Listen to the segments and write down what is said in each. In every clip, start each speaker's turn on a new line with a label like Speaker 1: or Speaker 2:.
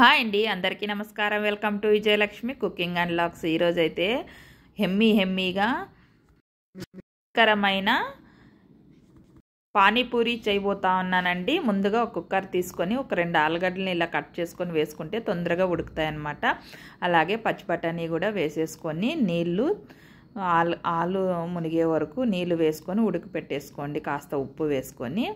Speaker 1: hi అండి అందరికీ నమస్కారం welcome to Vijayalakshmi cooking and vlogs ఈరోజు అయితే హెమ్మీ హెమ్మీగా రుచికరమైన పానీపూరి చేయబోతా ఉన్నానండి ముందుగా ఒక కుక్కర్ తీసుకొని ఒక రెండు ఆలుగడ్డలని ఇలా కట్ చేసుకొని వేసుకుంటే తొందరగా ఉడుకుతాయన్నమాట అలాగే పచ్చి బఠానీ కూడా వేసేసుకొని నీళ్ళు ఆలు ఆలు మునిగే వరకు నీళ్ళు వేసుకొని ఉడికి పెట్టేసుకోండి కాస్త ఉప్పు వేసుకొని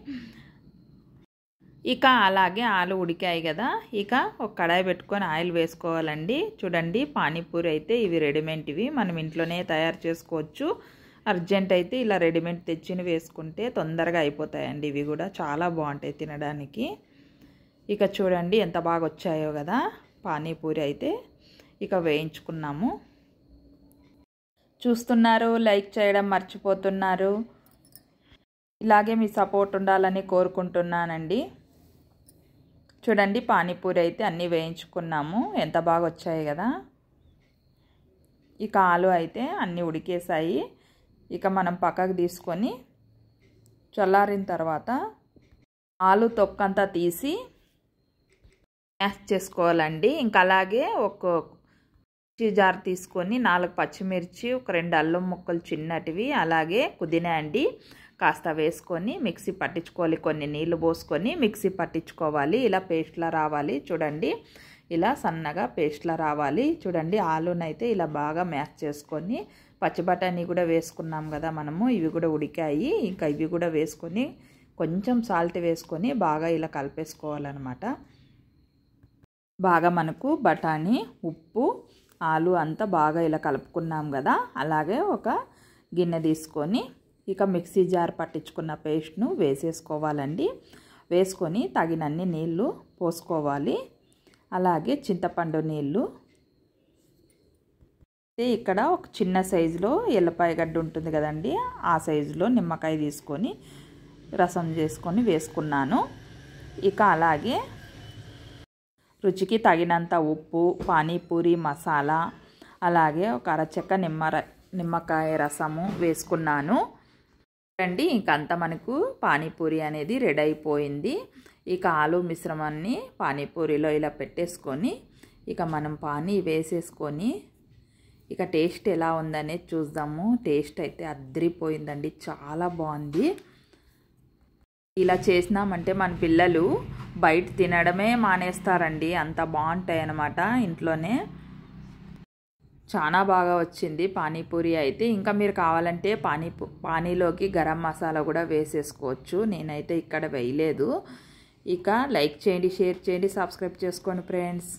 Speaker 1: ఇక అలాగే ఆలు ఉడికాయి కదా ఇక ఒక కడాయి పెట్టుకొని ఆయిల్ వేసుకోవాలండి చూడండి పానీపూరి అయితే ఇవి రెడీమేడ్వి మనం ఇంట్లోనే తయారు చేసుకోవచ్చు అర్జెంట్ అయితే ఇలా రెడీమేడ్ తెచ్చిని వేసుకుంటే తొందరగా అయిపోతాయండి ఇవి కూడా చాలా బాగుంటాయి తినడానికి ఇక చూడండి ఎంత బాగా వచ్చాయో కదా పానీపూరి అయితే ఇక వేయించుకున్నాము చూస్తున్నారు లైక్ చేయడం మర్చిపోతున్నారు ఇలాగే మీ సపోర్ట్ ఉండాలని కోరుకుంటున్నానండి చూడండి పానీపూరి అయితే అన్నీ వేయించుకున్నాము ఎంత బాగా వచ్చాయి కదా ఇక ఆలు అయితే అన్నీ ఉడికేసాయి ఇక మనం పక్కకు తీసుకొని చల్లారిన తర్వాత ఆలు తొక్కంతా తీసి మ్యాష్ చేసుకోవాలండి ఇంకా అలాగే ఒక మిర్చి జార్ తీసుకొని నాలుగు పచ్చిమిర్చి ఒక రెండు అల్లం ముక్కలు చిన్నటివి అలాగే పుదీనా అండి కాస్త వేసుకొని మిక్సీ పట్టించుకోవాలి కొన్ని నీళ్లు పోసుకొని మిక్సీ పట్టించుకోవాలి ఇలా పేస్ట్లా రావాలి చూడండి ఇలా సన్నగా పేస్ట్లా రావాలి చూడండి ఆలునైతే ఇలా బాగా మ్యాచ్ చేసుకొని పచ్చి బఠానీ కూడా వేసుకున్నాం కదా మనము ఇవి కూడా ఉడికాయి ఇంకా ఇవి కూడా వేసుకొని కొంచెం సాల్ట్ వేసుకొని బాగా ఇలా కలిపేసుకోవాలన్నమాట బాగా మనకు బఠానీ ఉప్పు ఆలు అంతా బాగా ఇలా కలుపుకున్నాం కదా అలాగే ఒక గిన్నె తీసుకొని ఇక మిక్సీ జార్ పట్టించుకున్న పేస్ట్ను వేసేసుకోవాలండి వేసుకొని తగినన్ని నీళ్లు పోసుకోవాలి అలాగే చింతపండు నీళ్ళు ఇక్కడ ఒక చిన్న సైజులో ఎల్లపాయ గడ్డ ఉంటుంది కదండి ఆ సైజులో నిమ్మకాయ తీసుకొని రసం చేసుకొని వేసుకున్నాను ఇక అలాగే రుచికి తగినంత ఉప్పు పానీపూరి మసాలా అలాగే ఒక అరచెక్క నిమ్మ నిమ్మకాయ రసము వేసుకున్నాను అండి ఇంకంత మనకు పానీపూరి అనేది రెడీ అయిపోయింది ఇక ఆలు మిశ్రమాన్ని పానీపూరిలో ఇలా పెట్టేసుకొని ఇక మనం పానీ వేసేసుకొని ఇక టేస్ట్ ఎలా ఉందనేది చూద్దాము టేస్ట్ అయితే అద్దరిపోయిందండి చాలా బాగుంది ఇలా చేసినామంటే మన పిల్లలు బయట తినడమే మానేస్తారండి అంత బాగుంటాయి అన్నమాట ఇంట్లోనే చాలా బాగా వచ్చింది పానీపూరి అయితే ఇంకా మీరు కావాలంటే పానీ పానీలోకి గరం మసాలా కూడా వేసేసుకోవచ్చు నేనైతే ఇక్కడ వేయలేదు ఇక లైక్ చేయండి షేర్ చేయండి సబ్స్క్రైబ్ చేసుకోండి ఫ్రెండ్స్